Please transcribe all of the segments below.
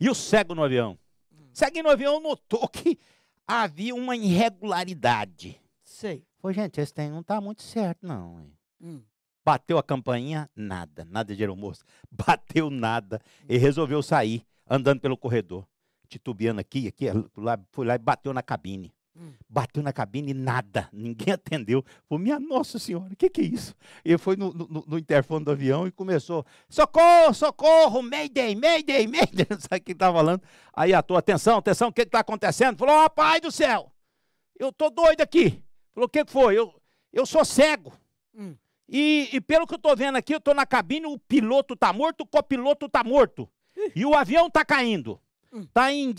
E o cego no avião? O cego no avião notou que havia uma irregularidade. Sei. Foi, gente, esse tem não tá muito certo, não. Hum. Bateu a campainha, nada, nada de aeromoça. Bateu nada. E resolveu sair, andando pelo corredor, titubeando aqui, aqui, lá, foi lá e bateu na cabine. Bateu na cabine e nada, ninguém atendeu. Falei, minha Nossa Senhora, o que, que é isso? Ele foi no, no, no, interfone do avião e começou: socorro, socorro, Mayday, Mayday, Mayday. Não sabe o que estava falando. Aí atou: atenção, atenção, o que está acontecendo? Falou: rapaz do céu, eu tô doido aqui. Falou: o que, que foi? Eu, eu sou cego. Hum. E, e, pelo que eu tô vendo aqui, eu tô na cabine, o piloto tá morto, o copiloto tá morto. Ih. E o avião tá caindo. Hum. Tá em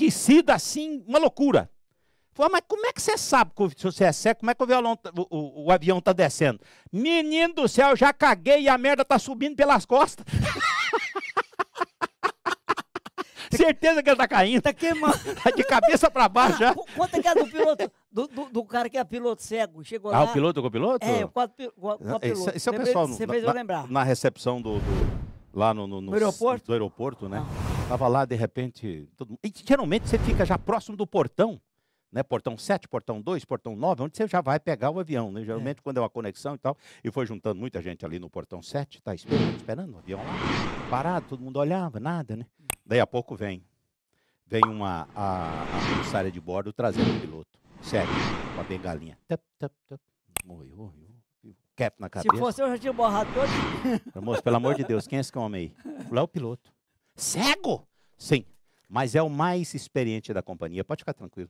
assim, uma loucura. Falei, mas como é que você sabe que se você é cego, como é que o, violão, tá, o, o, o avião está descendo? Menino do céu, já caguei e a merda está subindo pelas costas. Certeza que ele tá caindo. Tá queimando. Tá de cabeça pra baixo já. Quanto é que é do piloto? Do, do, do, cara que é piloto cego. Chegou ah, lá. Ah, o piloto com o piloto? É, o quatro Isso, isso é o pessoal. Você fez eu lembrar. Na recepção do. do lá no, no, no, no aeroporto? Do aeroporto, né? Ah. Tava lá, de repente. Todo... E, geralmente você fica já próximo do portão né? Portão 7, portão 2, portão 9, onde você já vai pegar o avião, né? É. Geralmente é. quando é uma conexão e tal, e foi juntando muita gente ali no portão 7, tá esperando, esperando o avião lá, parado, todo mundo olhava, nada, né? Daí a pouco vem, vem uma a, a comissária de bordo trazendo o piloto, sério, com a bengalinha. Tap, tap, tap. Morreu, morreu. Cap na cabeça. Se fosse eu já tinha borrado todo. Moço, pelo amor de Deus, quem é esse que homem aí? Lá é o piloto. Cego? Sim, mas é o mais experiente da companhia, pode ficar tranquilo.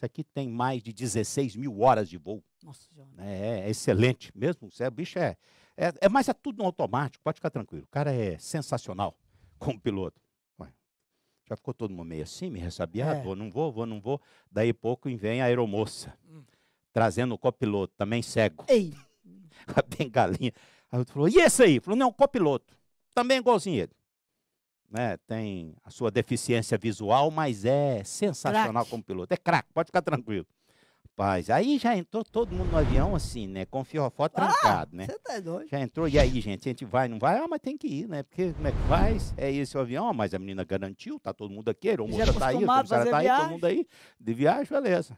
Isso aqui tem mais de 16 mil horas de voo. Nossa senhora. É, é excelente mesmo. É, o bicho é, é, é. Mas é tudo no automático, pode ficar tranquilo. O cara é sensacional como piloto. Já ficou todo mundo meio assim, me ressabiado, é. vou, não vou, vou, não vou. Daí pouco vem a aeromoça, hum. trazendo o copiloto, também cego. Ei! a bengalinha. Aí outro falou, e esse aí? Falou, não, copiloto. Também igualzinho ele né, tem a sua deficiência visual, mas é sensacional crack. como piloto. É craque, pode ficar tranquilo. Rapaz, aí já entrou todo mundo no avião assim, né? Com fiofó ah, trancado, ah, né? Você tá doido. Já entrou, e aí, gente? A gente vai, não vai? Ah, mas tem que ir, né? Porque como é que faz? É esse o avião, ah, mas a menina garantiu, tá todo mundo aqui, o moça tá aí, o cara tá aí, todo mundo aí, de viagem, beleza.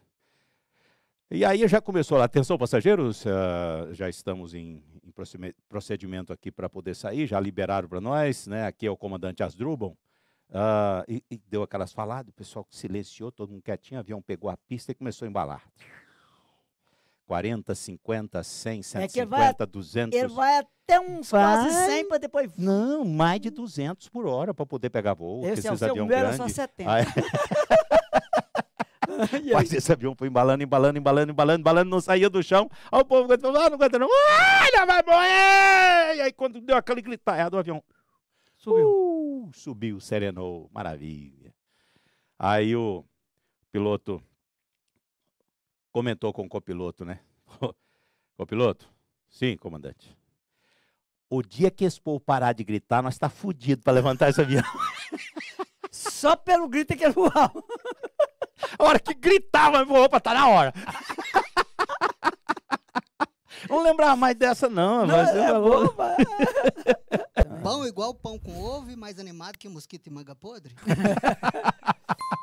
E aí já começou lá, atenção passageiros, uh, já estamos em, procedimento aqui para poder sair, já liberaram para nós, né? Aqui é o comandante Asdrubal. Uh, e, e, deu aquelas faladas, o pessoal silenciou, todo mundo quietinho, o avião pegou a pista e começou a embalar. 40, 50, 100, 150, é vai, 200. Ele vai até uns vai. quase 100 para depois. Não, mais de 200 por hora para poder pegar voo. Esse é o seu, meu grande. só 70. Ah, é. Mas esse avião foi embalando, embalando, embalando, embalando, embalando, não saía do chão. Aí o povo aguentou, ah, não aguenta não. Olha, vai morrer! E aí quando deu aquele gritar do avião, subiu. Uh, subiu, serenou, maravilha. Aí o piloto comentou com o copiloto, né? copiloto? Sim, comandante. O dia que esse povo parar de gritar, nós tá fudido para levantar esse avião. Só pelo grito é que é voar. A hora que gritava, opa, tá na hora. Não lembrava mais dessa, não. não é tá boba. pão igual pão com ovo, mais animado que mosquito e manga podre.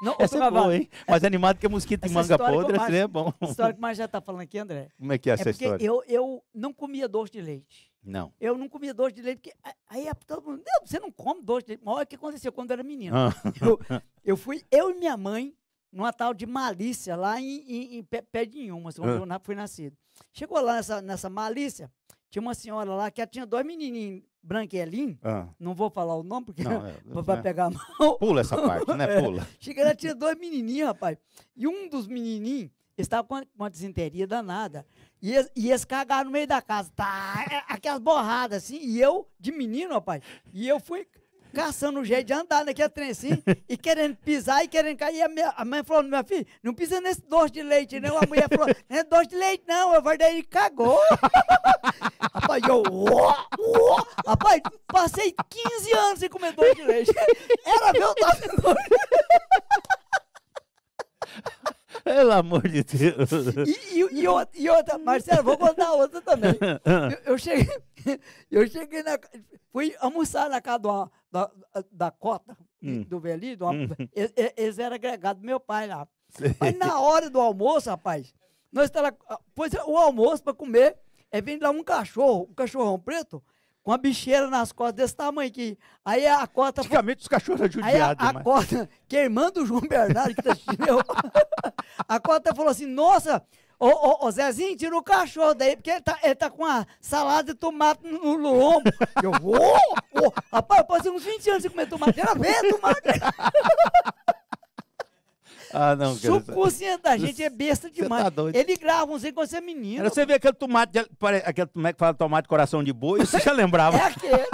não, essa é boa, hein? Mais animado que mosquito essa e manga podre, essa é bom. A história que mais já tá falando aqui, André. Como é que é, é essa história? Eu, eu não comia doce de leite. Não. Eu não comia doce de leite, porque aí é todo mundo, você não come doce de leite. Mas olha o que aconteceu quando eu era menino. Ah. Eu, eu fui, eu e minha mãe, numa tal de malícia, lá em, em, em Pé de uma, onde eu fui nascido. Chegou lá nessa, nessa malícia, tinha uma senhora lá que ela tinha dois menininhos branquelinhos, ah. não vou falar o nome porque não, é, vai é. Né. pegar a mão. Pula essa parte, né? É. Pula. É. Chega, ela tinha dois menininhos, rapaz. E um dos menininhos estava com uma desinteria danada. E eles, e eles cagaram no meio da casa, tá? É, aquelas borradas assim. E eu, de menino, rapaz, e eu fui caçando o jeito de andar naquele trencinho assim, e querendo pisar e querendo cair. E a, minha, a mãe falou, minha filha, não pisa nesse doce de leite, não. A mulher falou, não é doce de leite, não. Eu vou daí ele cagou. Rapaz, eu, Uou, uou. Rapaz, passei 15 anos sem comer doce de leite. Era meu doce de leite. Pelo amor de Deus. E, e, e, outra, e outra, Marcelo, vou contar outra também. Eu, eu cheguei, eu cheguei na, fui almoçar na casa da, da, da cota, hum. do velhinho, do, hum. eles, eram agregados do meu pai lá. Mas na hora do almoço, rapaz, nós estávamos, ah, pois é, o almoço para comer, é vindo lá um cachorro, um cachorrão preto, uma bicheira nas costas desse tamanho aqui. Aí a cota. Antigamente os cachorros eram judiados. Aí a, a cota, que é irmã do João Bernardo, que tá assistindo, a cota falou assim: Nossa, ô, ô, ô, Zezinho, tira o cachorro daí, porque ele tá, ele tá com a salada de tomate no, lombo. Eu vou! rapaz, eu passei uns 20 anos sem comer tomate. Era vendo tomate. Ah, não, cara. Subconsciente é- da gente é besta tá demais. Tá doido. Ele grava uns quando você é menino. Era você vê aquele tomate, aquele, como é que fala, tomate coração de boi, você já lembrava. É aquele.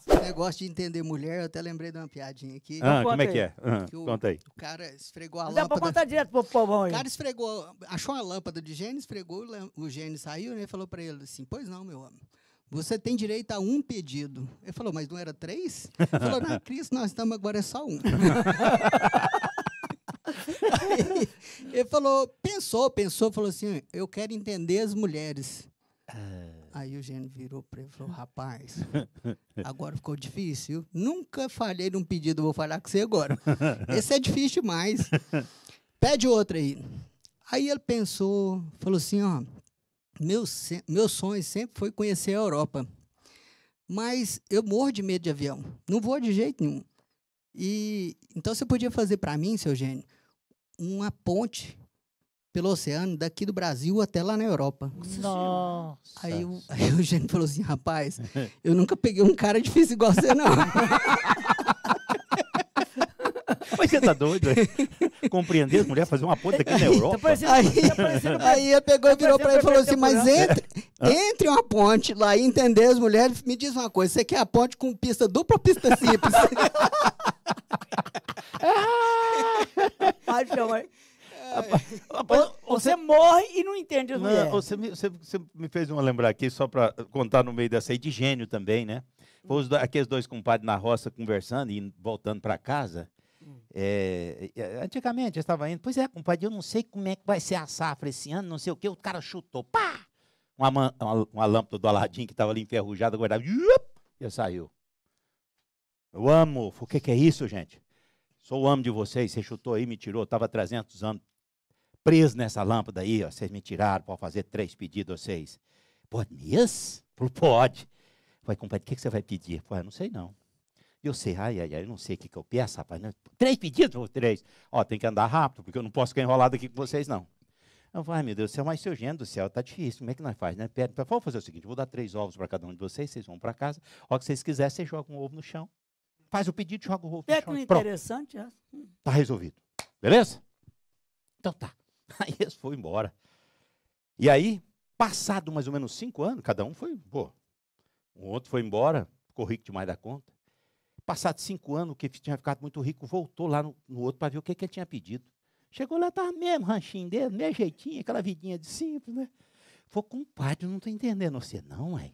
Esse negócio de entender mulher, eu até lembrei de uma piadinha aqui. Ah, então como é que é? Uhum, que o, conta aí. O cara esfregou a lâmpada. Dá pra contar direto pro povão aí. O cara esfregou, achou a lâmpada de gênio, esfregou, o gênio saiu, né? Falou pra ele assim: Pois não, meu homem. Você tem direito a um pedido. Ele falou, mas não era três? Ele falou, na Cris, nós estamos agora é só um. ele falou, pensou, pensou, falou assim: eu quero entender as mulheres. Ah. Aí o Gênio virou para ele e falou: rapaz, agora ficou difícil. Nunca falhei num pedido, vou falar com você agora. Esse é difícil demais. Pede outra aí. Aí ele pensou, falou assim: ó, meu, meu sonho sempre foi conhecer a Europa. Mas eu morro de medo de avião. Não vou de jeito nenhum. E então você podia fazer para mim, seu gênio, uma ponte pelo oceano daqui do Brasil até lá na Europa. Nossa. Aí, o, aí o Eugênio falou assim, rapaz, eu nunca peguei um cara difícil igual você, não. Mas você tá doido? Compreender as mulheres fazer uma ponte daqui na Europa? Tá aí, tá aí pegou e virou pra ele e falou assim, mas entre, entre uma ponte lá e entender as mulheres, me diz uma coisa, você quer a ponte com pista dupla ou pista simples? paixão, hein? Rapaz, você, morre e não entende as você me, você, você me, fez uma lembrar aqui, só para contar no meio dessa aí, de gênio também, né? Foi os, aqueles dois compadres na roça conversando e voltando para casa. Hum. É, é, antigamente eu estava indo, pois é, compadre, eu não sei como é que vai ser a safra esse ano, não sei o que. O cara chutou, pá! Uma, uma, uma lâmpada do Aladim que estava ali enferrujada, guardava, e saiu. Eu amo. O que, que é isso, gente? Sou o amo de vocês, você chutou aí, me tirou, estava 300 anos preso nessa lâmpada aí, ó, vocês me tiraram, pode fazer três pedidos a vocês. Pode mesmo? Pode. Vai, compadre, o que, que você vai pedir? Pô, não sei não. Eu sei, ai, ai, ai, eu não sei o que, que eu peço, rapaz. Né? Três pedidos ou três? Ó, tem que andar rápido, porque eu não posso ficar enrolado aqui com vocês, não. Eu falei, meu Deus do céu, mas seu gênio do céu, tá difícil, como é que nós faz, né? Pera, vamos fazer o seguinte, vou dar três ovos para cada um de vocês, vocês vão para casa, ó, que vocês quiserem, vocês jogam um ovo no chão, faz o pedido e joga o rolo no chão. interessante essa. É? Tá resolvido. Beleza? Então tá. Aí eles foram embora. E aí, passado mais ou menos cinco anos, cada um foi, pô, o outro foi embora, ficou rico demais da conta. Passado cinco anos, o que tinha ficado muito rico voltou lá no, no outro para ver o que, que ele tinha pedido. Chegou lá, estava mesmo ranchinho dele, meio jeitinho, aquela vidinha de simples, né? Falou, compadre, não estou entendendo você não, ué.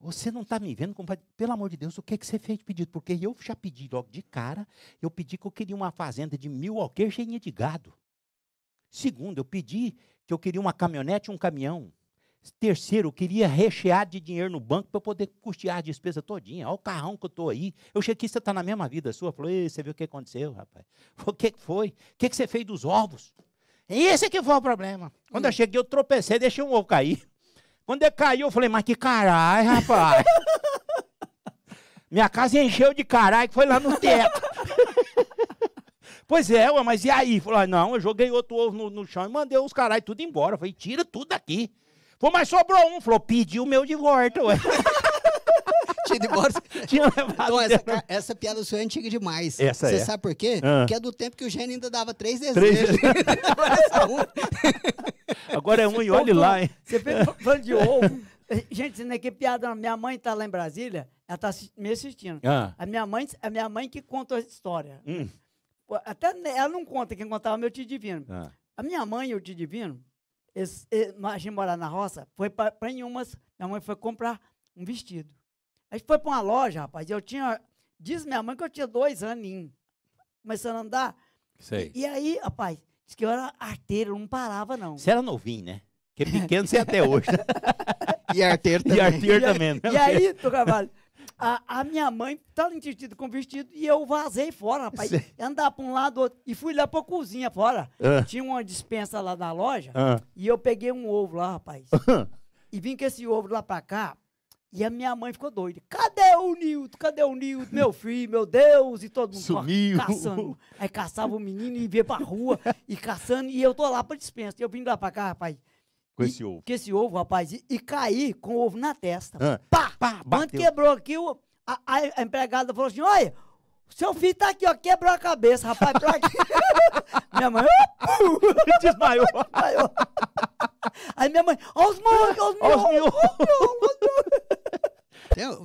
Você não está me vendo, compadre? Pelo amor de Deus, o que, é que você fez de pedido? Porque eu já pedi logo de cara, eu pedi que eu queria uma fazenda de mil alqueiros cheinha de gado. Segundo, eu pedi que eu queria uma caminhonete e um caminhão. Terceiro, eu queria rechear de dinheiro no banco para eu poder custear a despesa todinha. Olha o carrão que eu estou aí. Eu cheguei aqui, você está na mesma vida sua. Falou, você viu o que aconteceu, rapaz? o que foi? O que, que você fez dos ovos? Esse é que foi o problema. Quando hum. eu cheguei, eu tropecei, deixei um ovo cair. Quando ele caiu, eu falei, mas que caralho, rapaz. Minha casa encheu de caralho que foi lá no teto. pois é, ué, mas e aí? Falou, ah, não, eu joguei outro ovo no, no chão e mandei os caralho tudo embora. falei, tira tudo daqui. Falei, mas sobrou um. Falou, pediu o meu de volta, ué tinha tinha levado. Não, essa, essa piada sua é antiga demais. Essa Você é. sabe por quê? Ah. Porque é do tempo que o Gênio ainda dava três desejos. Agora é um. Agora é um e olhe lá, hein? Você fez falando de ovo. Gente, isso não é que piada. Minha mãe tá lá em Brasília, ela tá me assistindo. Ah. A minha mãe, a minha mãe que conta a história. Hum. Até ela não conta, quem contava é meu tio divino. Ah. A minha mãe e o tio divino, eles, eh, nós morar na roça, foi para Inhumas, minha mãe foi comprar um vestido. A gente foi para uma loja, rapaz, eu tinha. Diz minha mãe que eu tinha dois aninhos, começando a andar. Sei. E, e aí, rapaz, diz que eu era arteiro, não parava, não. Você era novinho, né? Porque pequeno você é até hoje. e arteiro também. E arteiro também. E, e aí, tu né? Carvalho, a, a, minha mãe tá estava entretida com vestido e eu vazei fora, rapaz. Sei. Andar para um lado outro, e fui lá para cozinha fora. Uh. Tinha uma dispensa lá na loja uh. e eu peguei um ovo lá, rapaz. Uh. E vim com esse ovo lá para cá e a minha mãe ficou doida. Cadê o Nilton? Cadê o Nilton? Meu filho, meu Deus! E todo mundo Sumiu. caçando. Aí caçava o menino e ia pra rua e caçando. E eu tô lá pra dispensa. Eu vim lá pra cá, rapaz. Com esse ovo. Com esse ovo, rapaz. E, e caí com o ovo na testa. Ah, pá! pá Quando quebrou aqui, o, a, a, empregada falou assim: olha, seu filho tá aqui, ó, quebrou a cabeça, rapaz. Pra aqui. minha mãe, desmaiou. desmaiou. Aí minha mãe, ó os morros, ó os miúdos.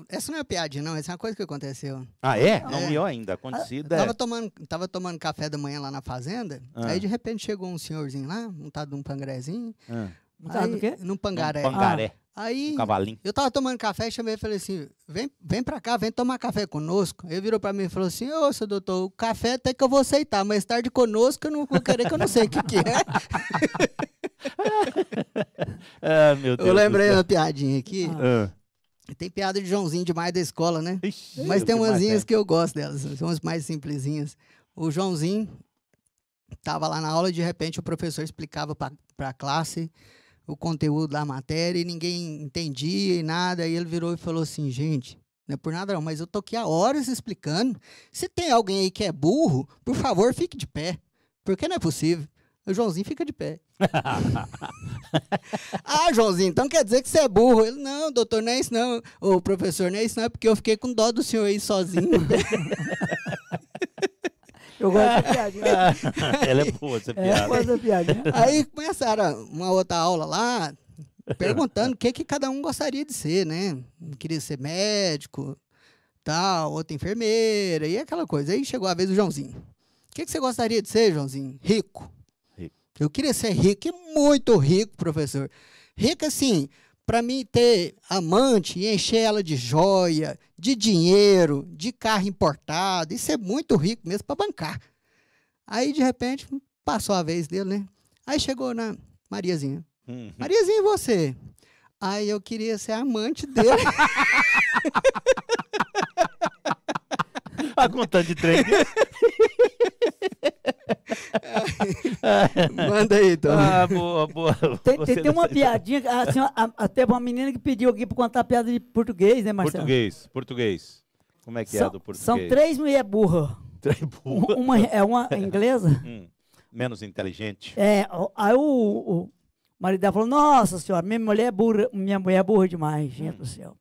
Essa não é piadinha, não. Essa é uma coisa que aconteceu. Ah, é? é. Não viu ainda. Acontecida. Eu ah, tava, é. tomando, tava tomando café da manhã lá na fazenda. Ah. Aí, de repente, chegou um senhorzinho lá, montado num pangrezinho. Ah. Montado do quê? Num pangaré. pangaré. Ah. Aí, um cavalinho. eu tava tomando café, e chamei e falei assim, vem, vem pra cá, vem tomar café conosco. Ele virou pra mim e falou assim, ô, seu doutor, o café até que eu vou aceitar, mas tarde conosco eu não vou querer, que eu não sei o que que é. ah, meu Deus eu lembrei uma piadinha aqui. Ah. É, tem piada de Joãozinho demais da escola, né? Ixi, Mas tem umazinhas que eu gosto delas, são as mais simplesinhas. O Joãozinho estava lá na aula e de repente o professor explicava para a classe o conteúdo da matéria e ninguém entendia e nada. E ele virou e falou assim, gente, não é por nada não, mas eu tô aqui há horas explicando. Se tem alguém aí que é burro, por favor, fique de pé. Porque não é possível. O Joãozinho fica de pé. ah, Joãozinho, então quer dizer que você é burro. Ele, não, doutor, não é isso não. O professor, não é isso não, é porque eu fiquei com dó do senhor aí sozinho. Eu gosto da piadinha. Né? Ela é boa, essa é, piada. piadinha. Né? Aí começaram uma outra aula lá, perguntando o que, que cada um gostaria de ser, né? Queria ser médico, tal, outra enfermeira, e aquela coisa. Aí chegou a vez do Joãozinho. O que, que você gostaria de ser, Joãozinho? Rico. Eu queria ser rico, e muito rico, professor. Rico assim, para mim ter amante e encher ela de joia, de dinheiro, de carro importado, e ser é muito rico mesmo para bancar. Aí, de repente, passou a vez dele, né? Aí chegou na Mariazinha. Uhum. Mariazinha, e você? Aí eu queria ser amante dele. a tá conta de trem. Manda aí, então. Ah, boa, boa. Tem, tem, tem uma piadinha, ah, assim, até uma menina que pediu aqui para contar a piada de português, né, Marcelo? Português, português. Como é que é são, é do português? São três mulheres burras. Três burras? Uma, é uma inglesa. Hum, menos inteligente. É, aí o, o marido dela falou, nossa senhora, minha mulher é burra, minha mulher é burra demais, gente hum. do céu.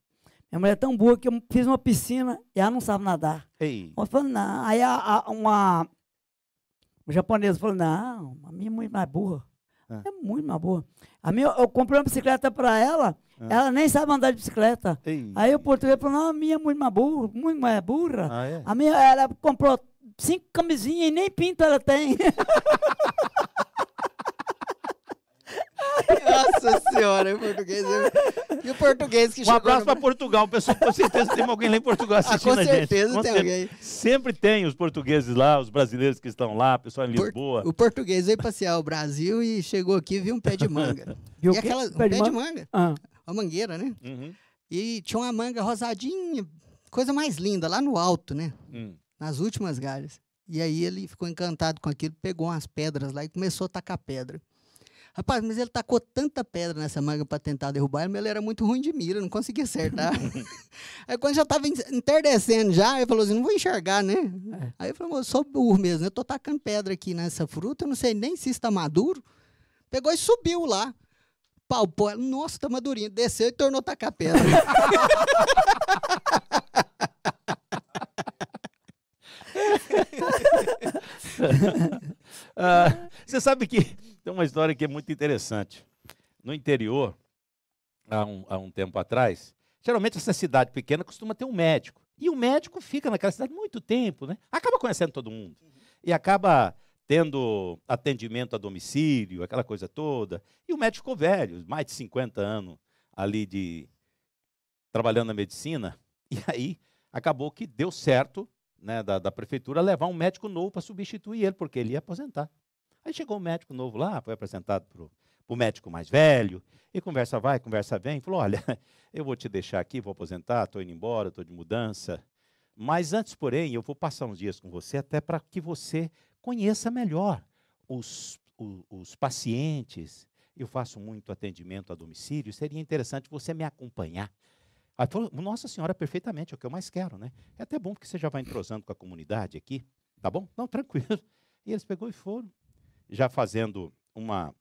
Minha mulher é tão burra que eu fiz uma piscina e ela não sabe nadar. Ei. Eu falei, não. Aí a, a, uma o japonês falou: não, a minha é muito mais burra. É, é muito mais burra. A minha, eu comprei uma bicicleta para ela, é. ela nem sabe andar de bicicleta. Ei. Aí o português falou: não, a minha é muito mais burra. Muito mais burra. Ah, é? A minha, ela comprou cinco camisinhas e nem pinto ela tem. Nossa senhora, o português. E o português que Um abraço no... para Portugal, pessoal. Com certeza tem alguém lá em Portugal ah, assistindo ah, a gente. Com tem alguém. Sempre tem os portugueses lá, os brasileiros que estão lá, pessoal em Lisboa. O português veio passear o Brasil e chegou aqui e viu um pé de manga. Viu e aquela, um pé de manga? Ah. Uma mangueira, né? Uhum. E tinha uma manga rosadinha, coisa mais linda, lá no alto, né? Hum. Nas últimas galhas. E aí ele ficou encantado com aquilo, pegou umas pedras lá e começou a tacar pedra. Rapaz, mas ele tacou tanta pedra nessa manga para tentar derrubar ele, mas ele era muito ruim de mira, não conseguia acertar. aí quando já estava enterdecendo já, ele falou assim, não vou enxergar, né? É. Aí eu falou, eu sou burro mesmo, eu tô tacando pedra aqui nessa fruta, eu não sei nem se está maduro. Pegou e subiu lá. Palpou ela, nossa, tá madurinho. Desceu e tornou tacar pedra. Ah, você sabe que tem uma história que é muito interessante. No interior, há um, há um tempo atrás, geralmente essa cidade pequena costuma ter um médico. E o médico fica naquela cidade muito tempo, né? Acaba conhecendo todo mundo. E acaba tendo atendimento a domicílio, aquela coisa toda. E o médico ficou velho, mais de 50 anos ali de trabalhando na medicina. E aí acabou que deu certo né, da, da prefeitura levar um médico novo para substituir ele, porque ele ia aposentar. Aí chegou um médico novo lá, foi apresentado para o médico mais velho, e conversa vai, conversa vem, falou: olha, eu vou te deixar aqui, vou aposentar, estou indo embora, estou de mudança. Mas antes, porém, eu vou passar uns dias com você até para que você conheça melhor os, os, os pacientes. Eu faço muito atendimento a domicílio, seria interessante você me acompanhar. Aí falou, Nossa Senhora, perfeitamente, é o que eu mais quero, né? É até bom porque você já vai entrosando com a comunidade aqui, tá bom? Não, tranquilo. E eles pegou e foram já fazendo uma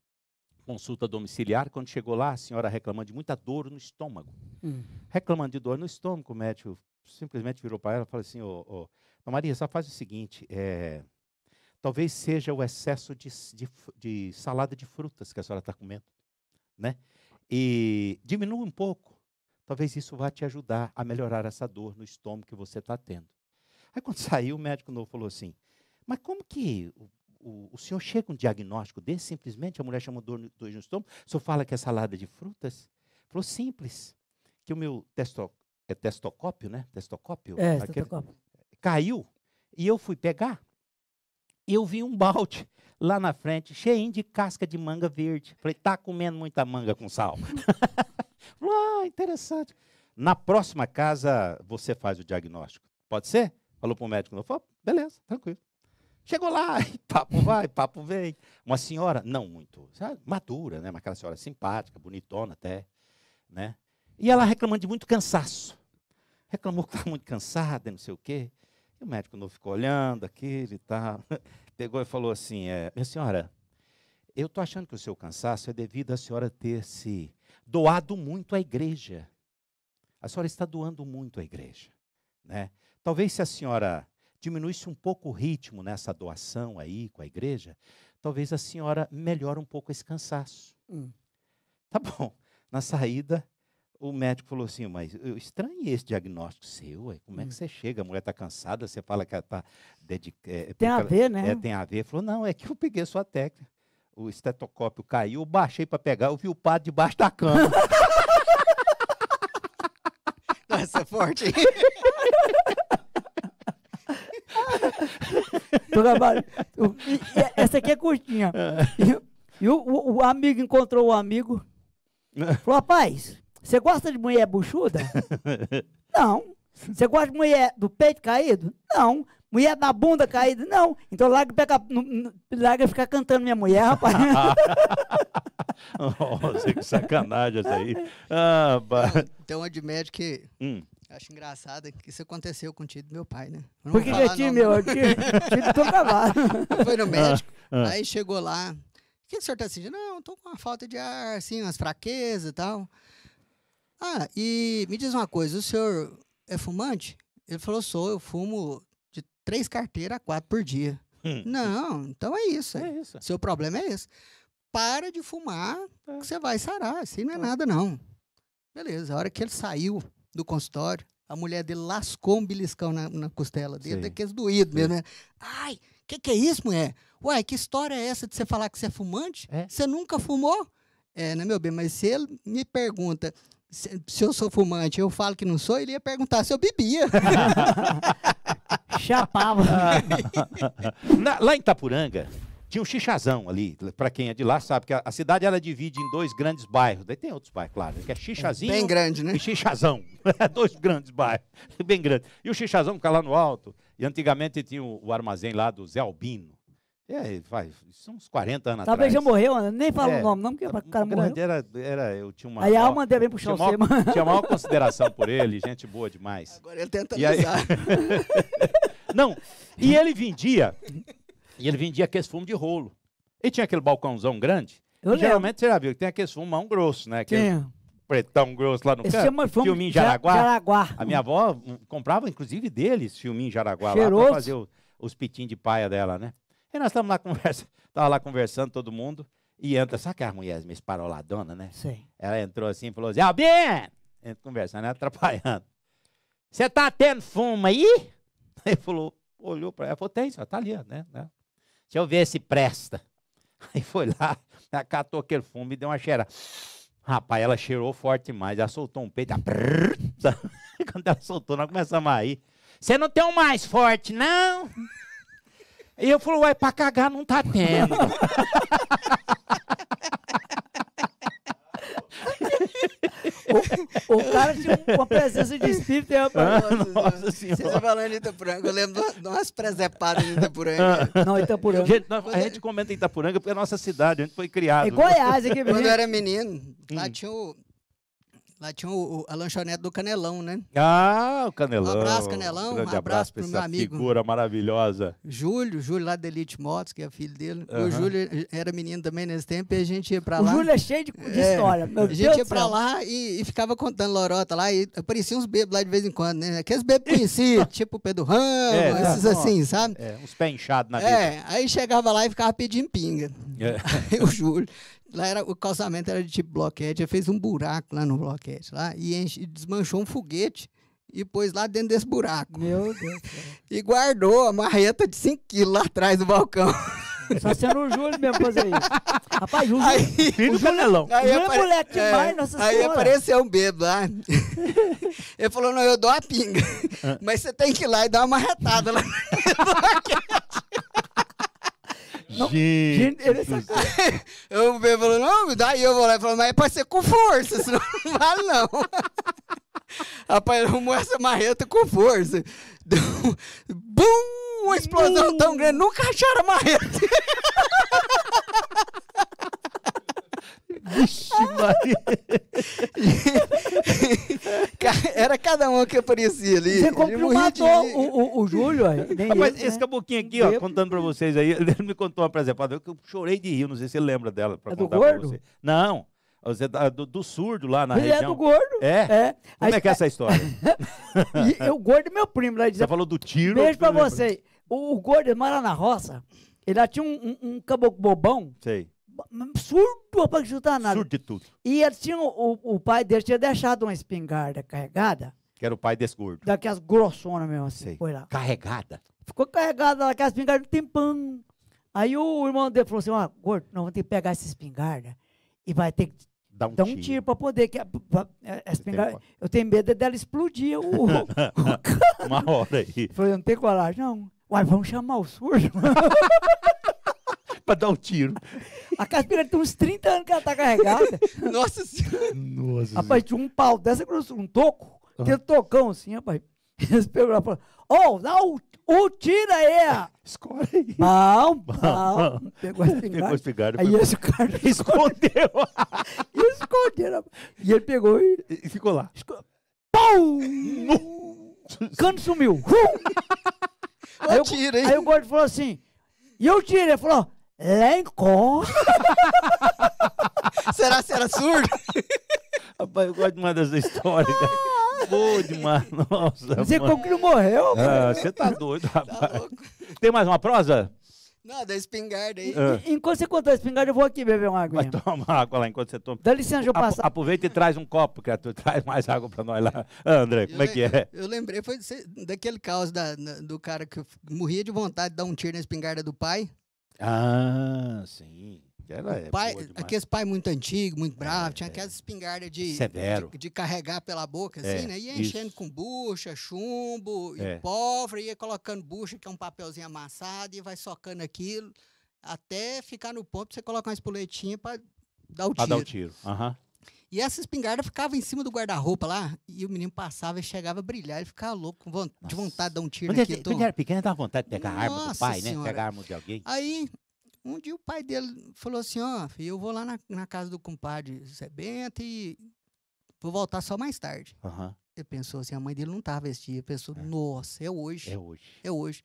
consulta domiciliar, quando chegou lá, a senhora reclamando de muita dor no estômago. Hum. Reclamando de dor no estômago, o médico simplesmente virou para ela e falou assim, oh, oh, Maria, só faz o seguinte, é, talvez seja o excesso de, de, de, salada de frutas que a senhora está comendo, né? E diminua um pouco, talvez isso vá te ajudar a melhorar essa dor no estômago que você está tendo. Aí quando saiu, o médico novo falou assim, mas como que o, o senhor chega com um diagnóstico desse, simplesmente a mulher chamou dor, dor no estômago, o senhor fala que é salada de frutas? Falou, simples, que o meu testo, é testocópio, né? Testocópio? É, aquele, testocópio. Caiu, e eu fui pegar, e eu vi um balde lá na frente, cheio de casca de manga verde. Falei, tá comendo muita manga com sal. Falou, ah, interessante. Na próxima casa, você faz o diagnóstico. Pode ser? Falou para o médico. Eu falei, beleza, tranquilo. Chegou lá, e papo vai, papo vem. Uma senhora, não muito, madura, né? Mas aquela senhora simpática, bonitona até, né? E ela reclamando de muito cansaço. Reclamou que estava tá muito cansada, não sei o quê. E o médico não ficou olhando aquilo e tal. Pegou e falou assim: é, Minha senhora, eu estou achando que o seu cansaço é devido à senhora ter se doado muito à igreja. A senhora está doando muito à igreja. Né? Talvez se a senhora diminuísse um pouco o ritmo nessa doação aí com a igreja, talvez a senhora melhore um pouco esse cansaço. Hum. Tá bom. Na saída, o médico falou assim, mas eu estranhei esse diagnóstico seu, como é que hum. você chega? A mulher está cansada, você fala que ela está dedicada. É, tem a ver, ela, né? É, tem a ver. Falou, não, é que eu peguei sua técnica. O estetocópio caiu, eu baixei para pegar, eu vi o padre debaixo da cama. Nossa, forte. Trabalho. Essa aqui é curtinha. É. E, e o, o, o, amigo encontrou o amigo. Falou, rapaz, você gosta de mulher buchuda? Não. Você gosta de mulher do peito caído? Não mulher da bunda caída. Não. Então larga, pega, larga ficar cantando minha mulher, rapaz. oh, que sacanagem essa aí. Ah, de médico que. Hum. Acho engraçado que isso aconteceu com o tio do meu pai, né? Porque já é tio meu? Tio, tio tô Foi no médico, ah, ah. aí chegou lá. O que o senhor tá assim? Não, tô com uma falta de ar, assim, umas fraquezas e tal. Ah, e me diz uma coisa, o senhor é fumante? Ele falou, sou, eu fumo três carteiras a quatro por dia. Hum. Não, então é isso. É isso. Seu problema é esse. Para de fumar, é. que você vai sarar. assim não é, é nada, não. Beleza, a hora que ele saiu do consultório, a mulher dele lascou um beliscão na, na costela dele, daqueles é é doído mesmo, né? Ai, que que é isso, mulher? Uai, que história é essa de você falar que você é fumante? É? Você nunca fumou? É, né, meu bem? Mas se ele me pergunta se, se eu sou fumante, eu falo que não sou, ele ia perguntar se eu bebia. Chapava. Na, lá em Itapuranga, tinha um xixazão ali. Para quem é de lá sabe que a, a, cidade ela divide em dois grandes bairros. Daí tem outros bairros, claro, né, que é xixazinho. Bem grande, né? E xixazão. É dois grandes bairros, bem grande. E o xixazão fica lá no alto. E antigamente tinha o, o armazém lá do Zé Albino. É, faz são uns 40 anos Talvez atrás. Talvez já morreu, né? nem falo é, o nome, não, porque o cara morreu. Era, era, eu tinha uma. Aí a alma deve puxar o maior, Tinha maior consideração por ele, gente boa demais. Agora ele tenta e não. E ele vendia. E ele vendia aqueles fumo de rolo. E tinha aquele balcãozão grande. geralmente você já viu que tem aqueles fumão grosso, né? Aquele Sim. pretão grosso lá no esse canto. é fumo de Jaraguá. Jaraguá. A minha avó hum, comprava, inclusive, deles esse filminho Jaraguá Cheiroso. lá pra fazer o, os pitinhos de paia dela, né? E nós estávamos lá conversando. tava lá conversando, todo mundo, e entra, sabe aquelas mulheres meio esparoladonas, né? Sim. Ela entrou assim e falou assim, Entra Conversando, né? atrapalhando. Você tá tendo fumo aí? Aí falou, olhou para ela, falou, tem, tá ali, né, né? Deixa eu ver se presta. Aí foi lá, catou aquele fumo e deu uma cheira. Rapaz, ela cheirou forte demais, ela soltou um peito, ela... quando ela soltou, nós começamos a rir. Você não tem um mais forte, não? E eu falei, ué, pra cagar não tá tendo. O, o cara tinha uma presença de espírito, hein, rapaz? Ah, nossa, senhora. Você falando em Itapuranga, eu lembro de umas presepadas de Itapuranga. Ah. Não, Itapuranga. Gente, nós, a gente comenta Itapuranga porque é a nossa cidade, onde foi criado. É Goiás né? aqui mesmo. Quando eu era menino, lá hum. tinha o, Lá tinha o, o, a lanchonete do Canelão, né? Ah, o Canelão. Um abraço, Canelão. Um grande um abraço, abraço para essa meu amigo. figura maravilhosa. Júlio, Júlio lá da Elite Motos, que é filho dele. Uhum. O Júlio era menino também nesse tempo e a gente ia para lá. O Júlio é cheio de, de é, história, meu Deus A gente ia para lá e, e, ficava contando lorota lá e apareciam uns bebês lá de vez em quando, né? Aqueles bebês conhecidos, tipo o Pedro Ramos, é, esses assim, sabe? É, uns pés inchados na é, vida. É, aí chegava lá e ficava pedindo pinga. É. Aí o Júlio lá era, o calçamento era de tipo bloquete, ele fez um buraco lá no bloquete, lá, e enche, desmanchou um foguete e pôs lá dentro desse buraco. Meu Deus. e guardou a marreta de 5 quilos lá atrás do balcão. Só sendo o Júlio mesmo fazer isso. Rapaz, Júlio, aí, o Júlio, Júlio, aí Júlio é apare... é moleque é, demais, Nossa Aí apareceu um bêbado lá. Ele falou, não, eu dou a pinga, ah. mas você tem que ir lá e dar uma marretada lá. Não, gente, ele é eu falou, não, daí eu vou lá e falo, mas é pra ser com força, senão não vale não. Rapaz, arrumou essa marreta com força. bum, uma explosão tão grande, nunca acharam a marreta. Vixe, Maria. Era cada um que aparecia ali. Você complimentou de... o, o, o Júlio, é, nem Rapaz, esse, esse né? aqui, ó, contando pra vocês aí, ele me contou uma presepada que eu chorei de rir, não sei se você lembra dela pra é contar pra você. Não. Você, tá, do, do, surdo lá na ele região. Ele é do gordo. É? é. Como é que é essa história? e, o gordo é meu primo. Né? Lá, você falou do tiro. Beijo pra né, você. O, o gordo mora na roça. Ele lá tinha um, um, um caboclo bobão. Sei surdo para chutar nada. Surdo de tudo. E eles tinham, o, o pai dele tinha deixado uma espingarda carregada. Que era o pai desse gordo. Daquelas grossonas mesmo assim. Sei. Foi lá. Carregada? Ficou carregada aquela espingarda um tempão. Aí o irmão dele falou assim: ó, gordo, não vamos ter que pegar essa espingarda e vai ter que dar um, um tiro, tiro para poder. Que a, pra, é, a espingarda, eu tenho medo dela explodir o, o, o Uma hora aí. Falei, não tem coragem, não. Uai, vamos chamar o surdo. pra dar um tiro. A caspeira tem uns 30 anos que ela tá carregada. Nossa senhora. Nossa Rapaz, tinha um pau dessa grossura, um toco. Uhum. um tocão assim, rapaz. Eles pegaram e falaram, oh, dá o, o tiro aí. Ah, Escolhe aí. Não, não. Pegou a espingarda. Pegou a espingarda. Aí esse cara escondeu. esconderam. Né? E ele pegou e... e ficou lá. Esco... Pau! Cano sumiu. aí, o tiro, aí o gordo falou assim, e eu tiro, Ele falou, Lencon. Será que era surdo? Rapaz, eu gosto demais dessa história. histórias. Ah. Boa demais, nossa. Você mano. como que não morreu? Ah, você tá doido, tá rapaz. Tá louco. Tem mais uma prosa? Não, da espingarda aí. É. Enquanto você contar a espingarda, eu vou aqui beber uma água. Vai tomar água lá enquanto você toma. Dá licença, eu passo. Aproveita e traz um copo, é Tu traz mais água pra nós lá. Ah, André, eu como é que é? Eu, lembrei, foi daquele caos da, do cara que morria de vontade de dar um tiro na espingarda do pai. Ah, sim. Ela é pai, aqueles pai muito antigo, muito bravo, é, tinha é. aquelas espingardas de, de, de, carregar pela boca, é, assim, né? Ia enchendo isso. com bucha, chumbo, é. e pólvora, ia colocando bucha, que é um papelzinho amassado, e vai socando aquilo, até ficar no ponto você coloca uma espoletinha para dar o pra tiro. Dar o tiro. Uhum. E essa espingarda ficava em cima do guarda-roupa lá, e o menino passava e chegava a brilhar, ele ficava louco, de vontade de dar um tiro Quando aqui. Ele, Quando era pequeno, dava vontade de pegar a arma do pai, né? senhora. né? Pegar a arma de alguém. Aí, um dia o pai dele falou assim, ó, oh, eu vou lá na, na casa do compadre Zé Bento e vou voltar só mais tarde. Uhum. Ele pensou assim, a mãe dele não tava esse dia, pensou, é. nossa, é hoje. É hoje. É hoje.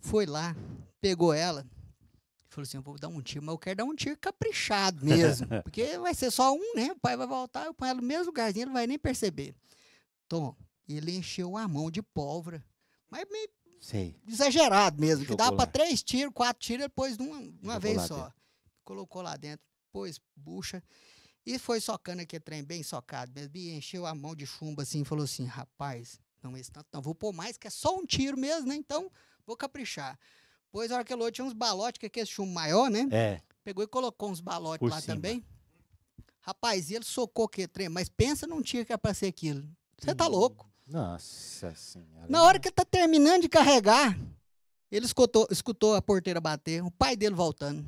Foi lá, pegou ela, falou assim: eu vou dar um tiro, mas eu quero dar um tiro caprichado mesmo. porque vai ser só um, né? O pai vai voltar, eu ponho ela no mesmo lugarzinho, ele não vai nem perceber. Tom, ele encheu a mão de pólvora. Mas meio Sei. exagerado mesmo, Chocolate. que dá para três tiros, quatro tiros, depois de uma, uma vez só. Dentro. Colocou lá dentro, pôs bucha. E foi socando aquele trem bem socado mesmo. E encheu a mão de chumbo assim e falou assim: rapaz, não, esse tanto não, vou pôr mais, que é só um tiro mesmo, né? Então, vou caprichar. Depois, a hora que tinha uns balotes, que é aquele chumbo maior, né? É. Pegou e colocou uns balotes Por lá cima. também. Rapaz, e ele socou que trem, mas pensa num tiro que é pra ser aquilo. Você tá hum. louco. Nossa senhora. Na hora que ele tá terminando de carregar, ele escutou, escutou a porteira bater, o pai dele voltando.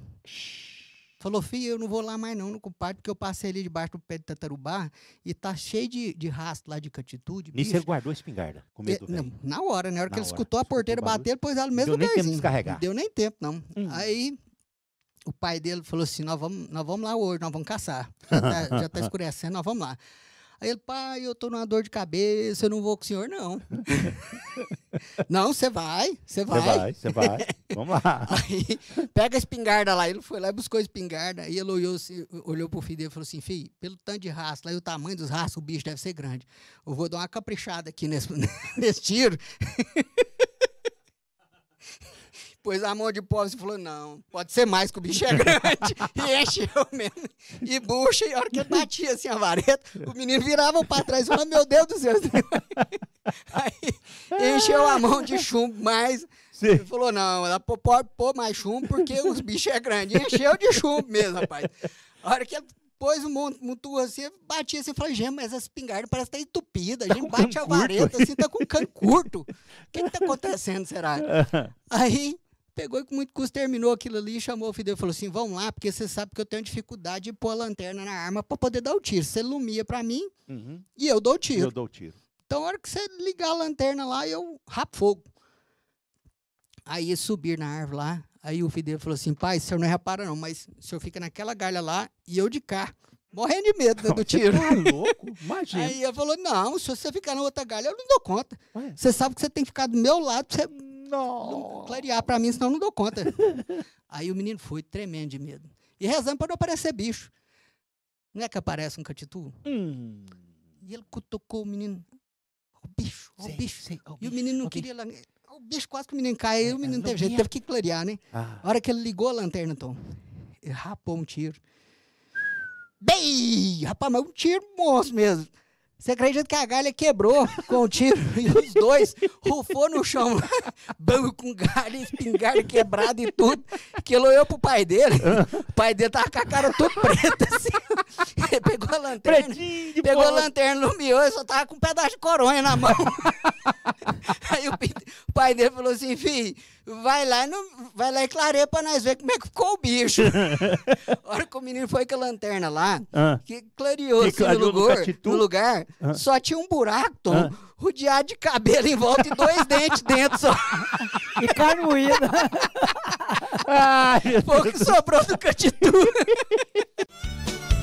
Falou, filho, eu não vou lá mais não no compadre, porque eu passei ali debaixo do pé de tatarubá e tá cheio de, de rastro lá de catitude. Nisso ele guardou a espingarda com medo do não, Na hora, né? Na hora na que ele escutou a porteira bater, ele pôs ela no mesmo deu lugarzinho. Deu nem tempo de descarregar. Deu nem tempo, não. Hum. Aí o pai dele falou assim, nós vamos, nós vamos lá hoje, nós vamos caçar. já, tá, já tá escurecendo, nós vamos lá. Aí ele, pai, eu tô numa dor de cabeça, eu não vou com o senhor, não. Não, você vai, você vai. Você vai, você vai. Vamos lá. Aí, pega a espingarda lá. Ele foi lá e buscou a espingarda. E ele olhou, assim, olhou pro filho dele e falou assim: Filho, pelo tanto de raça lá e o tamanho dos raços, o bicho deve ser grande. Eu vou dar uma caprichada aqui nesse, nesse tiro pôs a mão de pobre e falou: não, pode ser mais, que o bicho é grande. e encheu mesmo. E bucha, e a hora que batia assim a vareta, o menino virava para trás e falava: meu Deus do céu. Aí encheu a mão de chumbo mais. Sim. Ele falou: não, ela pode pôr mais chumbo porque os bichos é grande. E encheu de chumbo mesmo, rapaz. A hora que pôs um mutu assim, batia assim, falou: gente, mas as espingarda parece estar tá entupida, a tá gente bate a vareta, curto. assim, tá com um cano curto. O que que tá acontecendo, será? Aí pegou e com muito custo terminou aquilo ali e chamou o Fidel e falou assim: vamos lá, porque você sabe que eu tenho dificuldade de pôr a lanterna na arma para poder dar o tiro. Você lumia para mim uhum. e eu dou o tiro. Eu dou o tiro. Então, a hora que você ligar a lanterna lá, eu rapo fogo. Aí subir na árvore lá, aí o Fidel falou assim: pai, o senhor não repara não, mas o senhor fica naquela galha lá e eu de cá. Morrendo de medo né, do tiro. Tá louco? Imagina. Aí ele falou: não, se você ficar na outra galha, eu não dou conta. Ué? Você sabe que você tem que ficar do meu lado você não. Clarear para mim, senão eu não dou conta. Aí o menino foi tremendo de medo. E rezando para não aparecer bicho. Não é que aparece um catitu? Hum. E ele cutucou o menino. O bicho, o bicho. o bicho. E o menino não o queria. Bicho. O bicho quase que o menino cai. Aí é, o menino não teve jeito, teve que clarear, né? Ah. A hora que ele ligou a lanterna, Tom, ele rapou um tiro. Bem! Rapaz, mas um tiro monstro mesmo. Você acredita que a galha quebrou com o tiro e os dois rufou no chão, banco com galha, espingarda quebrada e tudo. Que ele olhou pro pai dele, o pai dele tava com a cara toda preta, assim. Ele pegou a lanterna, pegou a lanterna, iluminou e só tava com um pedaço de coronha na mão. Aí o pai dele falou assim, filho vai lá, no, vai lá e clareia pra nós ver como é que ficou o bicho. a hora que o menino foi com a lanterna lá, ah. que clareou, assim, no lugar, no, lugar ah. só tinha um buraco, Tom, ah. rodeado de cabelo em volta e dois dentes dentro só. E carne moída. Ai, Foi o que sobrou do Catitu.